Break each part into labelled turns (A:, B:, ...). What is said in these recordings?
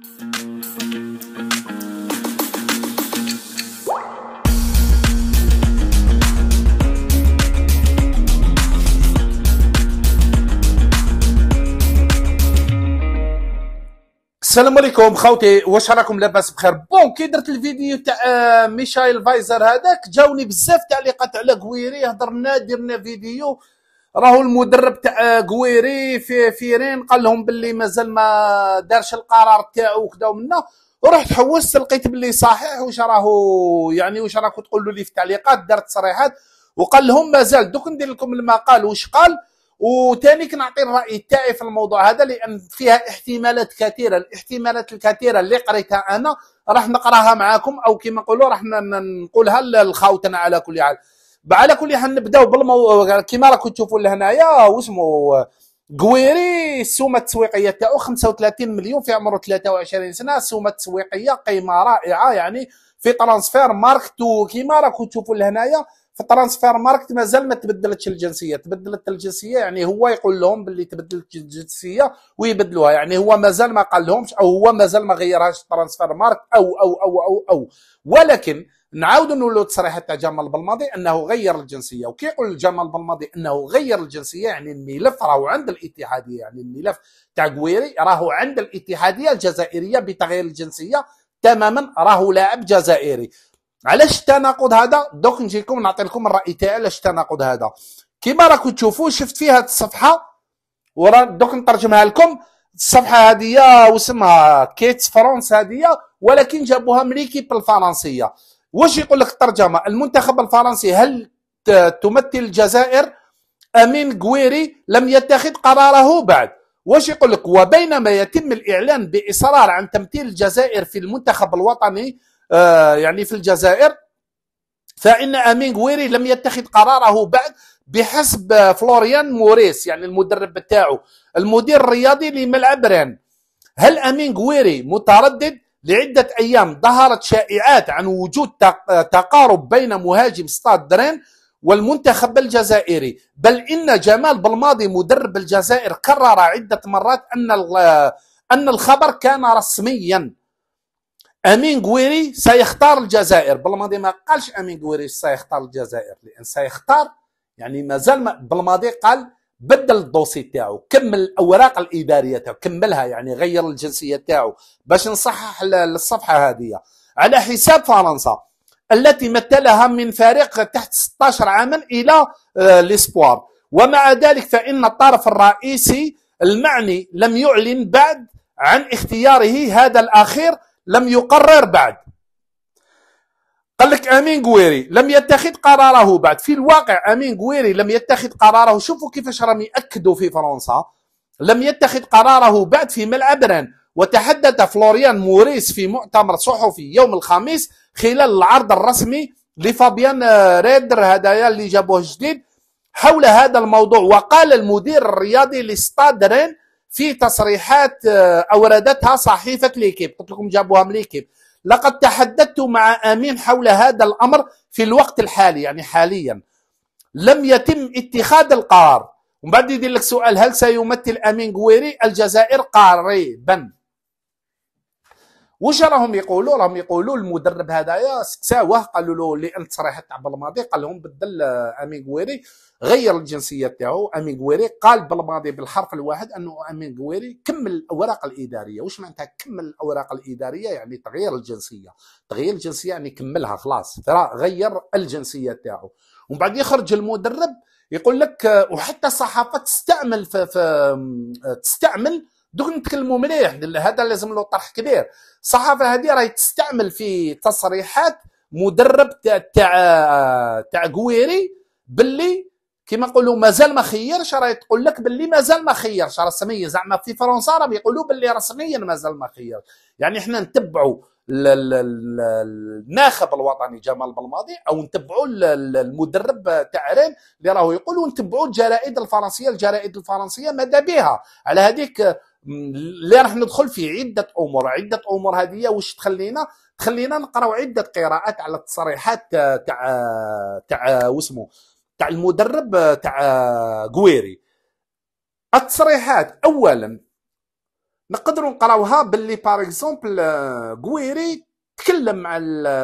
A: السلام عليكم خوتي واش راكم لاباس بخير بون كي درت الفيديو تاع آه، ميشايل فايزر هذاك جاوني بزاف تعليقات على قويري هضرنا درنا فيديو راهو المدرب تاع كويري في فيرين قال لهم باللي مازال ما دارش القرار تاعو وكذا ومنا رحت حوست لقيت باللي صحيح واش راهو يعني واش راكم تقولوا لي في التعليقات دارت تصريحات وقال لهم مازال دوك ندير لكم المقال واش قال وثاني كنعطي الراي تاعي في الموضوع هذا لان فيها احتمالات كثيره الاحتمالات الكثيره اللي قريتها انا راح نقراها معاكم او كما نقولوا راح نقولها للخاوتنا على كل حال يعني. على كل حال نبداو بالموضوع كيما راكم تشوفوا لهنايا واسمو قويري السومه التسويقيه تاعو 35 مليون في عمره 23 سنه السومه التسويقيه قيمه رائعه يعني في ترانسفير ماركت كيما راكم تشوفوا لهنايا في ترانسفير ماركت مازال ما تبدلتش الجنسيه تبدلت الجنسيه يعني هو يقول لهم باللي تبدلت الجنسيه ويبدلوها يعني هو مازال ما قال لهمش او هو مازال ما غيرهاش ترانسفير ماركت أو, او او او او ولكن نعاودوا نقولوا التصريح تاع جمال بلماضي انه غير الجنسيه وكي يقول جمال بلماضي انه غير الجنسيه يعني الملف راهو عند الاتحاديه يعني الملف تاع قويري راهو عند الاتحاديه الجزائريه بتغيير الجنسيه تماما راهو لاعب جزائري علاش التناقض هذا دوك نجي لكم نعطي لكم الراي تاعي علاش التناقض هذا كما راكم تشوفوا شفت في هذه الصفحه ورا دوك نترجمها لكم الصفحه هذه واسمها كيتس فرونس هذه ولكن جابوها من ليكيب الفرنسيه واش يقول لك الترجمه المنتخب الفرنسي هل تمثل الجزائر امين غويري لم يتخذ قراره بعد واش يقول لك وبينما يتم الاعلان باصرار عن تمثيل الجزائر في المنتخب الوطني آه، يعني في الجزائر فإن امين غويري لم يتخذ قراره بعد بحسب فلوريان موريس يعني المدرب بتاعه المدير الرياضي لملعب ران هل امين غويري متردد لعدة أيام ظهرت شائعات عن وجود تقارب بين مهاجم ستاد درين والمنتخب الجزائري بل إن جمال بالماضي مدرب الجزائر قرر عدة مرات أن أن الخبر كان رسميا امين قويري سيختار الجزائر بالماضي ما قالش امين قويري سيختار الجزائر لان سيختار يعني مازال بالماضي قال بدل الدوسي تاعو كمل الاوراق الاداريه تاعو كملها يعني غير الجنسيه تاعو باش نصحح الصفحه هذه على حساب فرنسا التي مثلها من فريق تحت 16 عاما الى آه، ليسبوار ومع ذلك فان الطرف الرئيسي المعني لم يعلن بعد عن اختياره هذا الاخير لم يقرر بعد قال لك امين قويري لم يتخذ قراره بعد في الواقع امين قويري لم يتخذ قراره شوفوا كيفاش راهم ياكدوا في فرنسا لم يتخذ قراره بعد في ملعب ران وتحدث فلوريان موريس في مؤتمر صحفي يوم الخميس خلال العرض الرسمي لفابيان ريدر هدايا اللي جابوه جديد حول هذا الموضوع وقال المدير الرياضي لستاد رين في تصريحات آه، اوردتها صحيفه ليكيب قلت لكم جابوها من ليكيب لقد تحدثت مع امين حول هذا الامر في الوقت الحالي يعني حاليا لم يتم اتخاذ القرار ومن بعد يدير لك سؤال هل سيمثل امين قويري الجزائر قريبا واش راهم يقولوا راهم يقولوا المدرب هذايا سكساوه قالوا له انت التصريحات تاع بالماضي قال لهم بدل آه، اميغويري غير الجنسيه تاعو اميغويري قال بالماضي بالحرف الواحد انه اميغويري كمل الاوراق الاداريه واش معناتها كمل الاوراق الاداريه يعني تغيير الجنسيه تغيير الجنسيه يعني كملها خلاص راه غير الجنسيه تاعو ومن بعد يخرج المدرب يقول لك آه، وحتى الصحافه تستعمل في, في آه، تستعمل دوك نتكلموا مليح هذا لازم له طرح كبير الصحافه هذه راهي تستعمل في تصريحات مدرب تاع تاع تاع قويري باللي كيما نقولوا مازال ما خيرش راهي تقول لك باللي مازال ما خيرش رسميا زعما في فرنسا راهم يقولوا باللي رسميا مازال ما خيرش يعني احنا نتبعوا الناخب الوطني جمال بالماضي او نتبعوا المدرب تاع ريم اللي راهو يقول ونتبعوا الجرائد الفرنسيه الجرائد الفرنسيه ماذا بها على هذيك اللي راح ندخل في عده امور عده امور هذه واش تخلينا تخلينا نقراو عده قراءات على التصريحات تاع تاع واسمو تاع المدرب تاع قويري التصريحات اولا نقدروا نقراوها باللي باغ اكزومبل قويري تكلم مع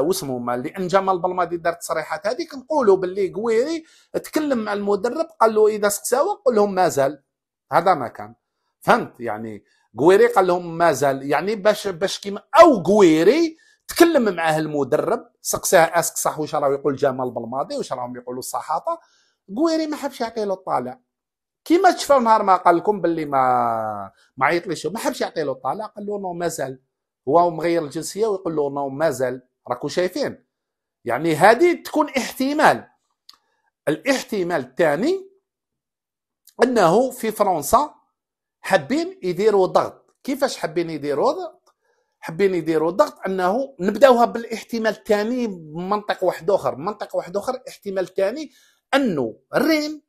A: واسمو مع ان جمال بلماضي دار التصريحات هذيك نقولوا باللي قويري تكلم مع المدرب قال له اذا سقساوه قول لهم مازال هذا ما كان فهمت يعني قويري قال لهم مازال يعني باش باش كيما او قويري تكلم معاه المدرب سقساه اسك صح واش راه يقول جمال بالماضي واش راهم يقولوا الصحافه قويري ما حبش يعطي له الطالع كيما تشفى نهار ما قال لكم باللي ما ما عيطليش ما حبش يعطي له الطالع قال له نو مازال هو مغير الجنسيه ويقول له نو مازال راكو شايفين يعني هذه تكون احتمال الاحتمال الثاني انه في فرنسا حابين يديروا ضغط كيفاش حابين يديروا ضغط حابين يديروا ضغط انه نبداوها بالاحتمال الثاني بمنطق واحد اخر منطق واحد اخر احتمال ثاني انه الرين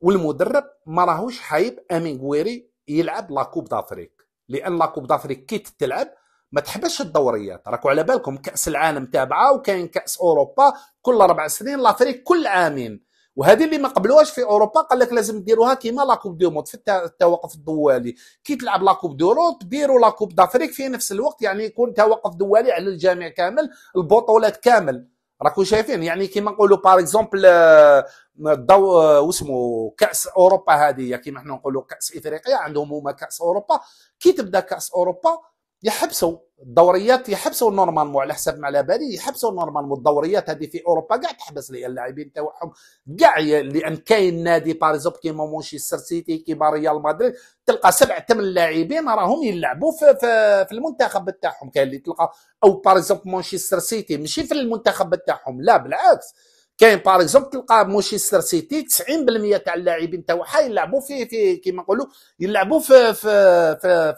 A: والمدرب ما راهوش حايب امين غويري يلعب لاكوب دافريك لان لاكوب دافريك كي تلعب ما تحبش الدوريات راكو على بالكم كاس العالم تابعه وكاين كاس اوروبا كل اربع سنين لافريك كل عامين وهذه اللي ما قبلوهاش في اوروبا قال لك لازم ديروها كيما لا كوب دو موند في التوقف الدولي كي تلعب لا كوب دوروب ديروا لا كوب دافريك في نفس الوقت يعني يكون توقف دولي على الجامع كامل البطولات كامل راكم شايفين يعني كيما نقولوا بار اكزومبل آه، الدو آه، واسمو كاس اوروبا هذه كيما حنا نقولوا كاس افريقيا عندهم هما كاس اوروبا كي تبدا كاس اوروبا يحبسوا الدوريات يحبسوا نورمالمون على حسب ما على بالي يحبسوا نورمالمون الدوريات هذه في اوروبا كاع تحبس لي اللاعبين تاعهم كاع لان كاين نادي باريزوب كيما مانشستر سيتي كيما ريال مدريد تلقى سبع ثمان لاعبين راهم يلعبوا في, في, في المنتخب تاعهم كاين اللي تلقى او باريزوب مانشستر سيتي ماشي في المنتخب تاعهم لا بالعكس كاين باريكزومبل تلقى مانشستر سيتي 90% تاع اللاعبين تاعها يلعبوا في في كيما نقولوا يلعبوا في في,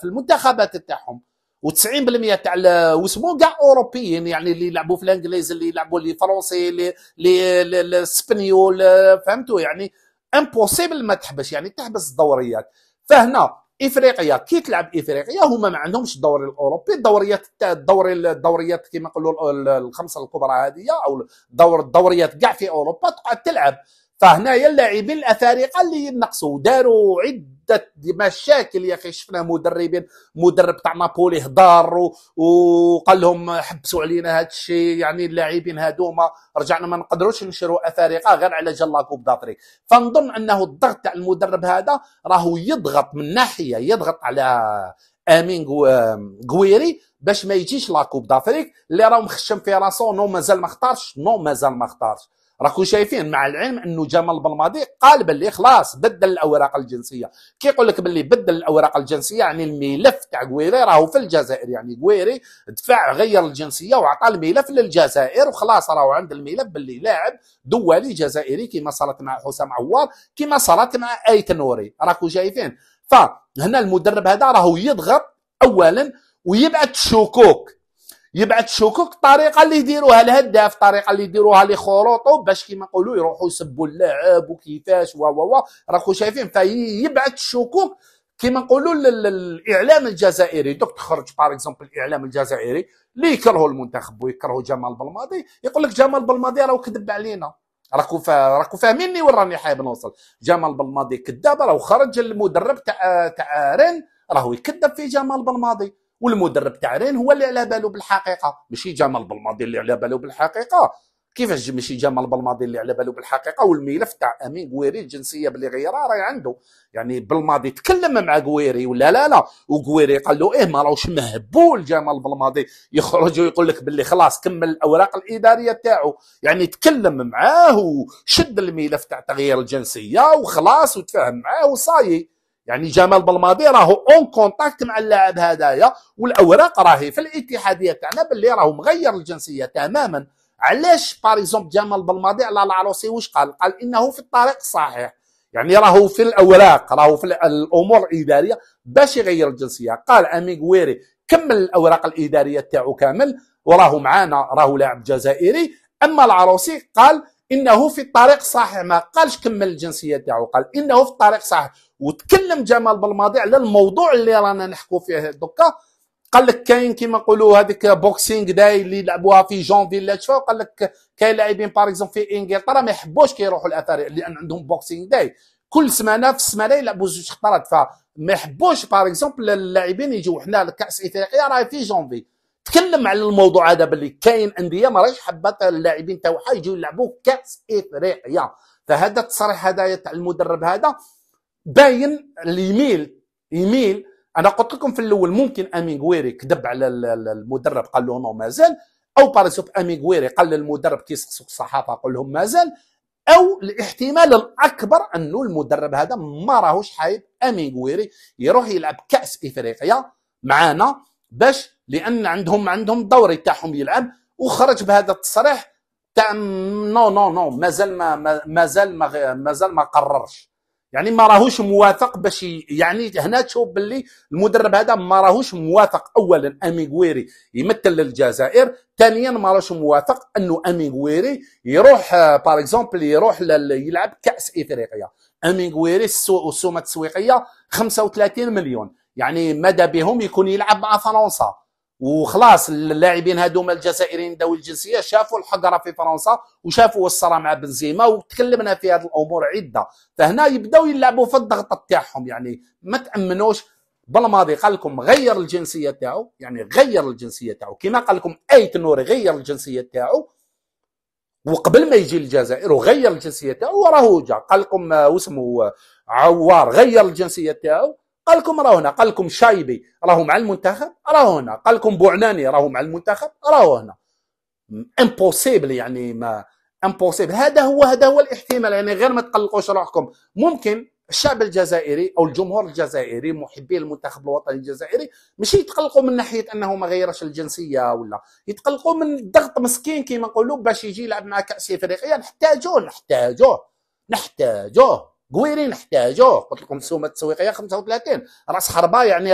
A: في المنتخبات تاعهم و90% تاع واسمو كاع اوروبيين يعني اللي يلعبوا في الانجليز اللي يلعبوا لي فرونسي لي لي الاسبانيول فهمتوا يعني امبوسيبل ما تحبس يعني تحبس الدوريات فهنا افريقيا كي تلعب افريقيا هما ما عندهمش الدوري الاوروبي الدوريات الدوري الدوريات كما نقولوا الخمسه الكبرى هذه او دور الدوريات كاع في اوروبا تقعد تلعب فهنايا اللاعبين الافارقه اللي ينقصوا داروا عده عده مشاكل يا اخي شفنا مدربين مدرب تاع نابولي هضر وقال لهم حبسوا علينا هذا الشيء يعني اللاعبين هذوما رجعنا ما نقدروش نشروا افارقه غير على جلا لاكوب دافريك فنظن انه الضغط تاع المدرب هذا راهو يضغط من ناحيه يضغط على امين قويري باش ما يجيش لاكوب دافريك اللي راهو مخشم في راسو نو مازال ما اختارش نو مازال ما اختارش راكم شايفين مع العلم انه جمال بلماضي قال باللي خلاص بدل الاوراق الجنسيه كي يقول لك باللي بدل الاوراق الجنسيه يعني الملف تاع قويري راهو في الجزائر يعني قويري دفع غير الجنسيه وعطى الملف للجزائر وخلاص راهو عند الملف باللي لاعب دولي جزائري كما صارت مع حسام عوار كما صارت مع اي تنوري راكم شايفين فهنا المدرب هذا راهو يضغط اولا ويبعث شكوك يبعث شكوك الطريقه اللي يديروها الهداف الطريقه اللي يديروها لي خروطو باش كيما نقولوا يروحوا يسبوا اللاعب وكيفاش و و راكم شايفين فيبعث الشكوك كيما نقولوا الاعلام الجزائري دوك تخرج بار اكزومبل الاعلام الجزائري اللي يكرهوا المنتخب ويكرهوا جمال بلماضي يقول لك جمال بلماضي راهو كذب علينا راكو فا راكو فاهميني وين راني حايب نوصل جمال بلماضي كذاب راهو خرج المدرب تاع تاع رين راهو يكذب في جمال بلماضي والمدرب تاع رين هو اللي على باله بالحقيقه ماشي جمال بالماضي اللي على باله بالحقيقه كيفاش ماشي جمال بالماضي اللي على باله بالحقيقه والملف تاع امين قويري الجنسيه باللي غيرها راهي عنده يعني بالماضي تكلم مع قويري ولا لا لا وقويري قال له ايه ما راهوش مهبول جمال بالماضي يخرج ويقول لك باللي خلاص كمل الاوراق الاداريه تاعو يعني تكلم معاه وشد الملف تاع تغيير الجنسيه وخلاص وتفاهم معاه وصايي يعني جمال بالماضي راهو اون كونتاكت مع اللاعب هذايا والاوراق راهي في الاتحاديه تاعنا باللي راهو مغير الجنسيه تماما علاش باريزوم جمال بالماضي على العروسي واش قال قال انه في الطريق الصحيح يعني راهو في الاوراق راهو في الامور الاداريه باش يغير الجنسيه قال اميغويري كمل الاوراق الاداريه تاعو كامل وراهو معانا راهو لاعب جزائري اما العروسي قال انه في الطريق صحيح ما قالش كمل الجنسيه تاعو قال انه في الطريق صحيح وتكلم جمال بالماضي على الموضوع اللي رانا نحكوا فيه دوكا قال لك كاين كيما نقولوا هذيك بوكسينغ داي اللي يلعبوها في جون فيلاج وقال لك كاين لاعبين باغ اكزومبل في انجلترا ما يحبوش كيروحوا الاثار لان عندهم بوكسينغ داي كل سمانه في السمانه يلعبوا زوج خطرات فما يحبوش باغ اكزومبل اللاعبين يجوا حنا لكاس افريقيا راه في جونفي تكلم على الموضوع هذا باللي كاين انديه ما راهيش حابه اللاعبين تاعها يجيو يلعبوا كاس افريقيا فهذا التصريح هذا تاع المدرب هذا باين اللي يميل يميل انا قلت لكم في الاول ممكن اميغويري كذب على المدرب قال له نو مازال او باريسوب اميغويري قال للمدرب كي الصحافه قال لهم مازال او الاحتمال الاكبر انه المدرب هذا ما راهوش حايب اميغويري يروح يلعب كاس افريقيا معانا باش لان عندهم عندهم دوري تاعهم يلعب وخرج بهذا التصريح تاع نو نو نو مازال ما مازال ما مازال ما قررش يعني ما راهوش موافق باش يعني هنا تشوف باللي المدرب هذا ما راهوش موافق اولا اميغويري يمثل الجزائر ثانيا ما راهوش موافق انه اميغويري يروح باغ آه، اكزومبل يروح يلعب كاس افريقيا اميغويري السومه التسويقيه 35 مليون يعني مدى بهم يكون يلعب مع فرنسا وخلاص اللاعبين هذوما الجزائريين ذوي الجنسيه شافوا الحقره في فرنسا وشافوا الصرا مع بنزيما وتكلمنا في هذه الامور عده فهنا يبداو يلعبوا في الضغط تاعهم يعني ما تامنوش بالماضي قال لكم غير الجنسيه تاعو يعني غير الجنسيه تاعو كما قال لكم ايت نوري غير الجنسيه تاعو وقبل ما يجي الجزائر وغير الجنسيه تاعو وراه جا قال لكم واسمه آه، آه، عوار غير الجنسيه تاعو قال لكم راه هنا قال لكم شايبي راهو مع المنتخب راهو هنا قال لكم بوعناني راهو مع المنتخب راهو هنا امبوسيبل يعني ما امبوسيبل هذا هو هذا هو الاحتمال يعني غير ما تقلقوش روحكم ممكن الشعب الجزائري او الجمهور الجزائري محبي المنتخب الوطني الجزائري ماشي يتقلقوا من ناحيه انه ما غيرش الجنسيه ولا يتقلقوا من الضغط مسكين كيما نقولوا باش يجي يلعب مع كاس افريقيا نحتاجوه نحتاجوه نحتاجوه قويرين احتاجوه قلت لكم السومه التسويقيه 35 راس حربه يعني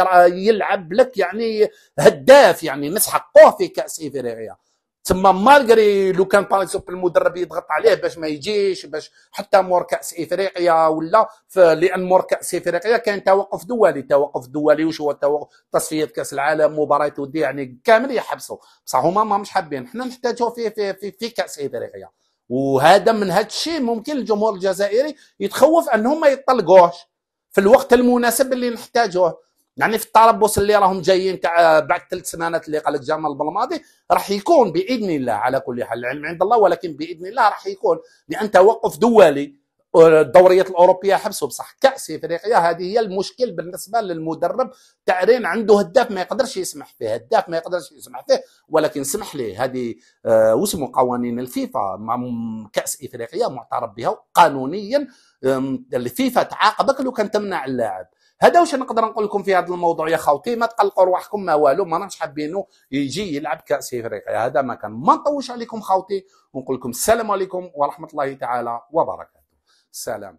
A: يلعب لك يعني هداف يعني نسحقوه حقوه في كاس افريقيا تما مالغري لو كان باغ اكزومبل المدرب يضغط عليه باش ما يجيش باش حتى مور كاس افريقيا ولا لان مور كاس افريقيا كان توقف دولي توقف دولي وش هو التوقف تصفيات كاس العالم مباريات وديه يعني كامل يحبسوا بصح هما ما مش حابين حنا نحتاجو في في في, في كاس افريقيا وهذا من هذا الشيء ممكن الجمهور الجزائري يتخوف انهم ما يطلقوش في الوقت المناسب اللي نحتاجوه يعني في التربص اللي راهم جايين تاع بعد ثلاث سنوات اللي قالك جمال بالماضي راح يكون باذن الله على كل حال العلم عند الله ولكن باذن الله راح يكون لان توقف دولي الدوريات الاوروبيه حبسوا بصح كاس افريقيا هذه هي المشكل بالنسبه للمدرب تاعرين عنده هداف ما يقدرش يسمح فيه هداف ما يقدرش يسمح فيه ولكن سمح لي هذه آه قوانين الفيفا مع كاس افريقيا معترف بها قانونيا الفيفا تعاقبك لو كان تمنع اللاعب هذا واش نقدر نقول لكم في هذا الموضوع يا خوتي ما تقلقوا رواحكم ما والو ما راناش حابينو يجي يلعب كاس افريقيا هذا ما كان ما نطوش عليكم خوتي ونقول لكم السلام عليكم ورحمه الله تعالى وبركاته selam.